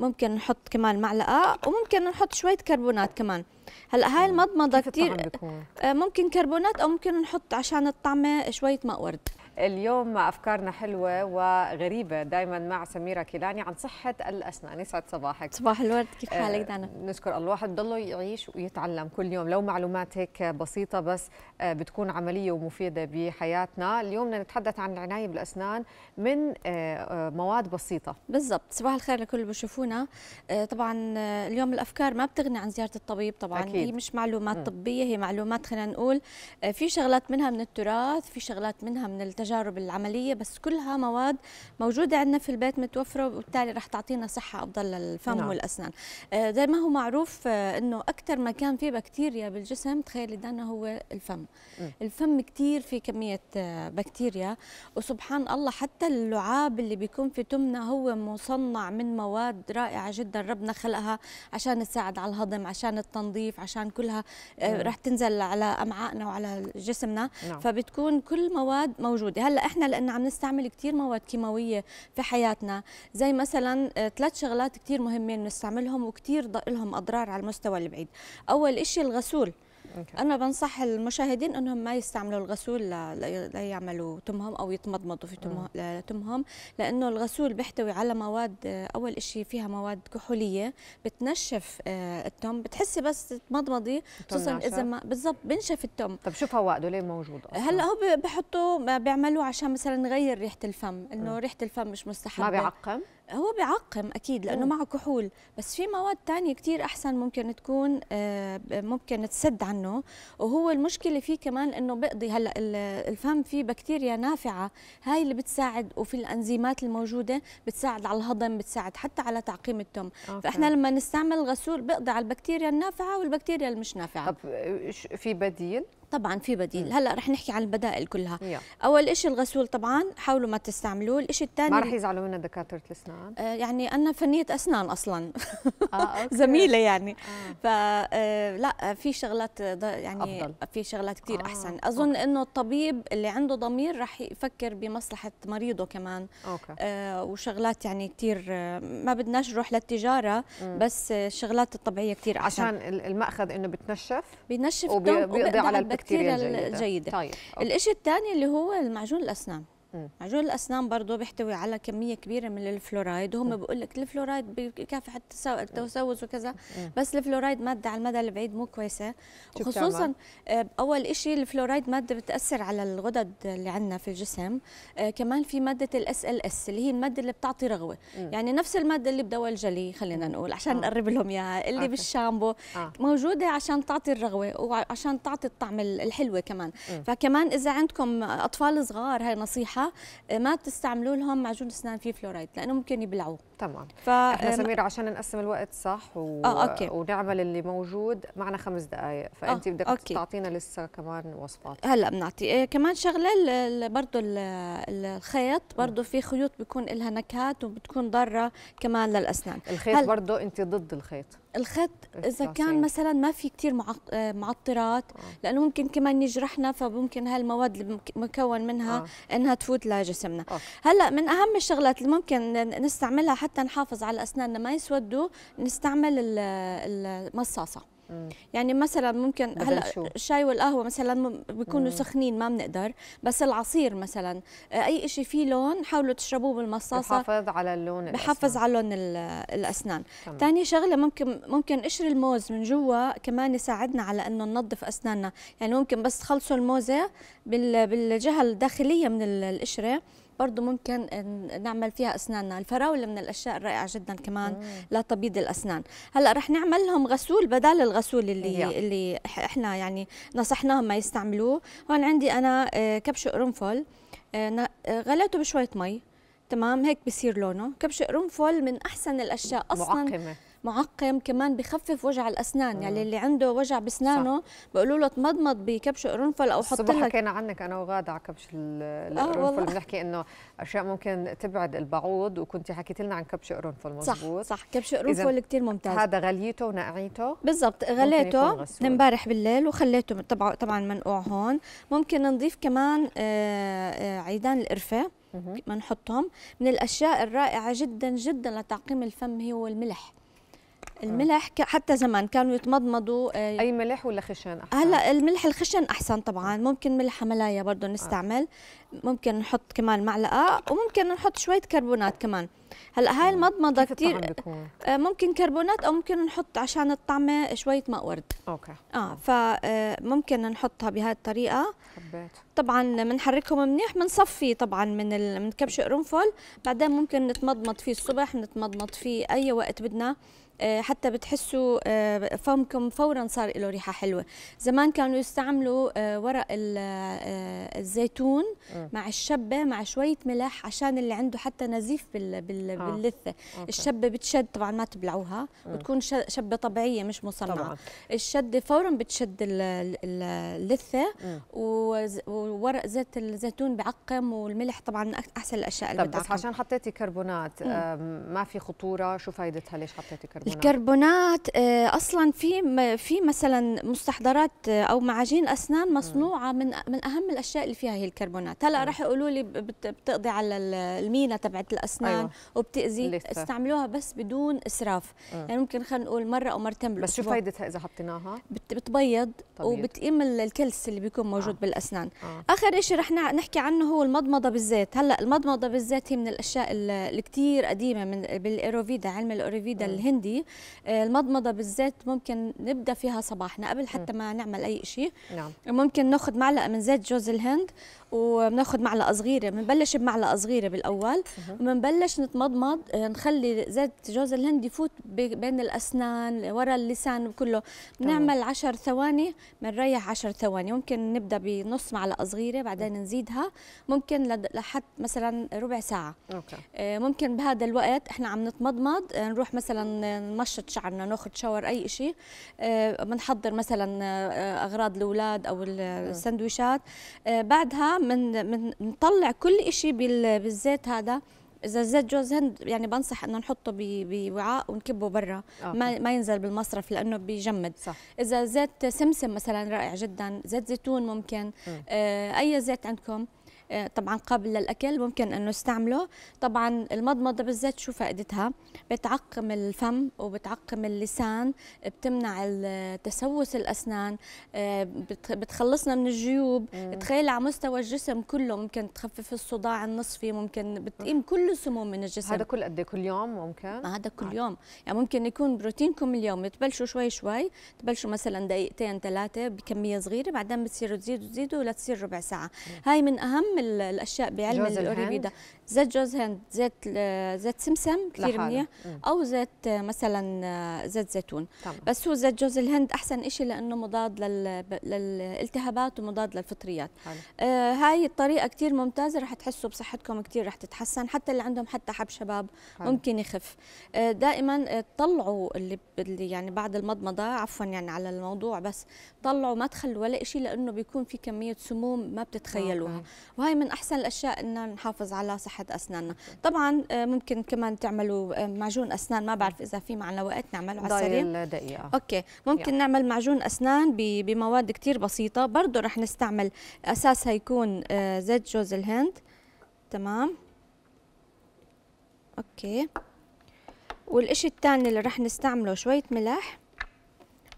ممكن نحط كمان معلقه وممكن نحط شويه كربونات كمان هلا هاي المضمضه كثير آه، ممكن كربونات او ممكن نحط عشان الطعمه شويه ماء ورد اليوم أفكارنا حلوة وغريبة دائما مع سميرة كيلاني عن صحة الأسنان يسعد صباحك صباح الورد كيف آه، حالك دانا؟ آه نشكر الله الواحد ضله يعيش ويتعلم كل يوم لو معلومات هيك بسيطة بس آه بتكون عملية ومفيدة بحياتنا اليوم بدنا نتحدث عن العناية بالأسنان من آه،, آه مواد بسيطة بالضبط صباح الخير لكل اللي بشوفونا آه، طبعا اليوم الأفكار ما بتغني عن زيارة الطبيب طبعا أكيد. هي مش معلومات م. طبية هي معلومات خلينا نقول في شغلات منها من التراث في شغلات منها من التجارب التجارب العمليه بس كلها مواد موجوده عندنا في البيت متوفره وبالتالي رح تعطينا صحه افضل للفم نعم. والاسنان آه، زي ما هو معروف آه، انه اكثر مكان فيه بكتيريا بالجسم تخيل دانا هو الفم م. إيه. الفم كثير في كميه آه، بكتيريا وسبحان الله حتى اللعاب اللي بيكون في تمنا هو مصنع من مواد رائعه جدا ربنا خلقها عشان تساعد على الهضم عشان التنظيف عشان كلها إيه. رح تنزل على امعائنا وعلى جسمنا نعم. فبتكون كل مواد موجوده موجوده، هلا احنا لان عم نستعمل كثير مواد كيماويه في حياتنا، زي مثلا ثلاث آه، شغلات كثير مهمين بنستعملهم وكثير لهم اضرار على المستوى البعيد، اول شيء الغسول انا بنصح المشاهدين انهم ما يستعملوا الغسول ليعملوا تمهم او يتمضمضوا في تمهم, لانه الغسول بيحتوي على مواد اول شيء فيها مواد كحوليه بتنشف آه، التم بتحسي بس تمضمضي خصوصا اذا ما بالضبط بنشف التم طب شو فوائده ليه موجود اصلا هلا هو بحطوا بيعملوه عشان مثلا نغير ريحه الفم انه ريحه الفم مش مستحبه ما بيعقم هو بيعقم اكيد لانه معه كحول بس في مواد تانية كثير احسن ممكن تكون آه، ممكن تسد عنه وهو المشكله فيه كمان انه بقضي هلا الفم فيه بكتيريا نافعه هاي اللي بتساعد وفي الانزيمات الموجوده بتساعد على الهضم بتساعد حتى على تعقيم التم أوكي. فاحنا لما نستعمل الغسول بقضي على البكتيريا النافعه والبكتيريا المش نافعه طب آه، في بديل طبعا في بديل هلا رح نحكي عن البدائل كلها يو. اول شيء الغسول طبعا حاولوا ما تستعملوه الشيء الثاني ما رح يزعلوا منا دكاتره الاسنان آه يعني انا فنيه اسنان اصلا آه، أوكي. زميله يعني آه. فلا آه، في شغلات يعني أفضل. في شغلات كثير آه. احسن اظن انه الطبيب اللي عنده ضمير رح يفكر بمصلحه مريضه كمان أوكي. آه وشغلات يعني كثير آه، ما بدناش نروح للتجاره م. بس الشغلات الطبيعيه كثير احسن عشان الماخذ انه بتنشف بينشف وبيقضي على البكتيريا كثير جيدة. جيدة طيب الإشي الثاني اللي هو المعجون الأسنان معجون الاسنان برضه بيحتوي على كميه كبيره من الفلورايد وهم بقول لك الفلورايد بكافح التسوس وكذا بس الفلورايد ماده على المدى البعيد مو كويسه وخصوصا آه، اول شيء الفلورايد ماده بتاثر على الغدد اللي عندنا في الجسم آه، كمان في ماده الاس ال اس اللي هي الماده اللي بتعطي رغوه يعني نفس الماده اللي بدواء الجلي خلينا نقول عشان آه. نقرب لهم اياها اللي بالشامبو موجوده عشان تعطي الرغوه وعشان تعطي الطعم الحلوه كمان فكمان اذا عندكم اطفال صغار هاي نصيحه آه، ما تستعملوا لهم معجون اسنان فيه فلورايد لانه ممكن يبلعوه تمام ف... احنا سميرة عشان نقسم الوقت صح و... آه، أوكي. ونعمل اللي موجود معنا خمس دقائق فانت آه، بدك أوكي. تعطينا لسه كمان وصفات هلا بنعطي إيه كمان شغله برضه الخيط برضه في خيوط بيكون لها نكهات وبتكون ضاره كمان للاسنان الخيط هل... برضه انت ضد الخيط الخط اذا كان مثلا ما في كثير آه، معطرات آه. لانه ممكن كمان يجرحنا فممكن هالمواد اللي مكون منها آه. انها تفوت لجسمنا هلا من اهم الشغلات اللي ممكن نستعملها حتى نحافظ على اسناننا ما يسودوا نستعمل المصاصه يعني مثلا ممكن هلا الشاي والقهوه مثلا بيكونوا سخنين ما بنقدر بس العصير مثلا آه، اي شيء فيه لون حاولوا تشربوه بالمصاصه بحافظ على اللون بحافظ على لون الاسنان ثاني شغله ممكن ممكن قشر الموز من جوا كمان يساعدنا على انه ننظف اسناننا يعني ممكن بس تخلصوا الموزه بالجهه الداخليه من القشره برضه ممكن نعمل فيها اسناننا الفراوله من الاشياء الرائعه جدا كمان لتبييض الاسنان هلا رح نعمل لهم غسول بدل الغسول اللي هي. إيوه. اللي احنا يعني نصحناهم ما يستعملوه هون عندي انا آه، كبش قرنفل آه، آه، غليته بشويه مي تمام هيك بصير لونه كبش قرنفل من احسن الاشياء اصلا معقمه معقم كمان بخفف وجع الاسنان يعني اللي عنده وجع بسنانه بقولوا له تمضمض بكبش قرنفل او حط لك حكينا عنك انا وغاده على كبش آه، القرنفل آه بنحكي انه اشياء ممكن تبعد البعوض وكنت حكيت لنا عن كبش قرنفل مزبوط صح صح كبش قرنفل كثير ممتاز هذا غليته ونقعيته بالضبط غليته امبارح بالليل وخليته طبعا طبعا منقوع هون ممكن نضيف كمان آه، آه، عيدان القرفه بنحطهم من الاشياء الرائعه جدا جدا لتعقيم الفم هو الملح الملح حتى زمان كانوا يتمضمضوا آه، اي ملح ولا خشن احسن هلا الملح الخشن احسن طبعا ممكن ملح ملايا برضه نستعمل ممكن نحط كمان معلقه وممكن نحط شويه كربونات كمان هلا هاي المضمضه كثير آه، ممكن كربونات او ممكن نحط عشان الطعمه شويه ماء ورد اوكي اه, آه. فممكن نحطها بهذه الطريقه حبيت طبعا بنحركهم منيح بنصفي طبعا من ال... من كبش قرنفل بعدين ممكن نتمضمض فيه الصبح نتمضمض فيه اي وقت بدنا آه، حتى بتحسوا آه، فمكم فورا صار له ريحه حلوه زمان كانوا يستعملوا آه، ورق الزيتون مع الشبه مع شويه ملح عشان اللي عنده حتى نزيف باللثه الشبه بتشد طبعا ما تبلعوها وتكون شبه طبيعيه مش مصنعه طبعا. الشده فورا بتشد اللثه وورق زيت الزيتون بعقم والملح طبعا احسن الاشياء اللي بتعقم. بس عشان حطيتي كربونات ما في خطوره شو فائدتها ليش حطيتي كربونات نعم. الكربونات آه، اصلا في في مثلا مستحضرات آه، او معاجين اسنان نعم. مصنوعه من من اهم الاشياء اللي فيها هي الكربونات هلا نعم. راح يقولوا لي بتقضي على المينا تبعت الاسنان أيوة. وبتاذي استعملوها بس بدون اسراف م. آه. يعني ممكن خلينا نقول مره او مرتين بس شو فائدتها اذا حطيناها بتبيض وبتقيم الكلس اللي بيكون موجود آه. بالاسنان آه. اخر شيء رح نحكي عنه هو المضمضه بالزيت هلا المضمضه بالزيت هي من الاشياء اللي كثير قديمه من بالايروفيدا علم الايروفيدا الهندي آه، المضمضه بالزيت ممكن نبدا فيها صباحنا قبل حتى ما نعمل اي شيء نعم. ممكن ناخذ معلقه من زيت جوز الهند وبناخذ معلقه صغيره بنبلش بمعلقه صغيره بالاول وبنبلش نتمضمض نخلي زيت جوز الهند يفوت بين الاسنان ورا اللسان كله بنعمل 10 ثواني بنريح 10 ثواني ممكن نبدا بنص معلقه صغيره بعدين نزيدها ممكن لحد مثلا ربع ساعه أوكي. آه، ممكن بهذا الوقت احنا عم نتمضمض آه، نروح مثلا نمشط شعرنا ناخذ شاور اي شيء آه، بنحضر مثلا اغراض الاولاد او السندويشات بعدها من من نطلع كل شيء بالزيت هذا اذا زيت جوز هند يعني بنصح انه نحطه بوعاء ونكبه برا آه. ما ما ينزل بالمصرف لانه بيجمد صح. اذا زيت سمسم مثلا رائع جدا زيت زيتون ممكن آه, آه، اي زيت عندكم آه، طبعا قابل للاكل ممكن انه نستعمله طبعا المضمضه بالذات شو فائدتها بتعقم الفم وبتعقم اللسان بتمنع تسوس الاسنان آه، بتخلصنا من الجيوب تخيل على مستوى الجسم كله ممكن تخفف الصداع النصفي ممكن بتقيم كل السموم من الجسم هذا كل قد إيه؟ كل يوم ممكن ما هذا كل نعم. يوم يعني ممكن يكون بروتينكم اليوم تبلشوا شوي شوي تبلشوا مثلا دقيقتين ثلاثه بكميه صغيره بعدين بتصيروا تزيدوا تزيدوا لتصير ربع ساعه هاي من اهم اهم الاشياء بعلم الاوريبيدا زيت جوز هند زيت زيت سمسم كثير منيح او زيت مثلا آه، زيت زيتون طبعا. بس هو زيت جوز الهند احسن شيء لانه مضاد لل... للالتهابات ومضاد للفطريات حلو. آه هاي الطريقه كثير ممتازه رح تحسوا بصحتكم كثير رح تتحسن حتى اللي عندهم حتى حب شباب حلو. ممكن يخف آه دائما آه، طلعوا اللي يعني بعد المضمضه عفوا يعني على الموضوع بس طلعوا ما تخلوا ولا شيء لانه بيكون في كميه سموم ما بتتخيلوها وهي من احسن الاشياء ان نحافظ على صحه اسناننا طبعا آه، ممكن كمان تعملوا آه، معجون اسنان ما بعرف اذا في معنا وقت نعمله على السريع دقيقه اوكي ممكن يعني. نعمل معجون اسنان بمواد كثير بسيطه برضه رح نستعمل اساسها يكون آه، زيت جوز الهند تمام اوكي والشيء الثاني اللي رح نستعمله شويه ملح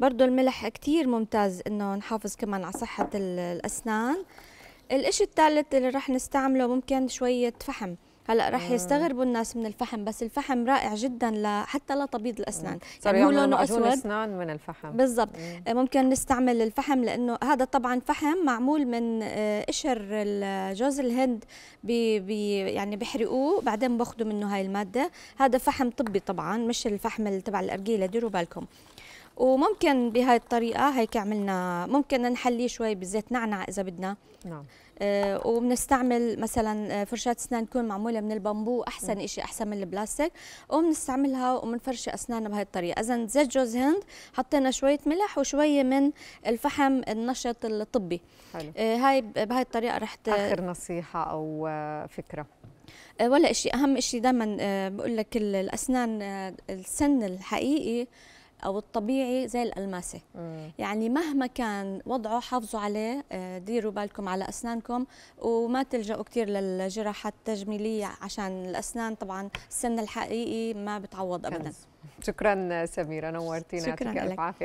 برضه الملح كتير ممتاز انه نحافظ كمان على صحة الأسنان الإشي الثالث اللي رح نستعمله ممكن شوية فحم هلا رح يستغربوا الناس من الفحم بس الفحم رائع جدا لحتى حتى لتبييض الاسنان صار يعني لونه اسود اسنان من الفحم بالضبط آه، ممكن نستعمل الفحم لانه هذا طبعا فحم معمول من آه، قشر جوز الهند بي بي يعني بيحرقوه بعدين باخذوا منه هاي الماده هذا فحم طبي طبعا مش الفحم تبع الارجيله ديروا بالكم وممكن بهاي الطريقه هيك عملنا ممكن نحليه شوي بزيت نعنع اذا بدنا نعم آه وبنستعمل مثلا آه، فرشاة اسنان تكون معمولة من البامبو احسن نعم. شيء احسن من البلاستيك وبنستعملها وبنفرشي اسناننا بهي الطريقة اذا زيت جوز هند حطينا شوية ملح وشوية من الفحم النشط الطبي حلو. آه هاي بهي الطريقة رح اخر نصيحة او آه، فكرة آه، ولا شيء اهم شيء دائما بقول لك الاسنان السن الحقيقي او الطبيعي زي الالماسه يعني مهما كان وضعه حافظوا عليه آه، ديروا بالكم على اسنانكم وما تلجأوا كثير للجراحات التجميليه عشان الاسنان طبعا السن الحقيقي ما بتعوض ابدا شكرا سميره نورتينا يعطيك الف عافيه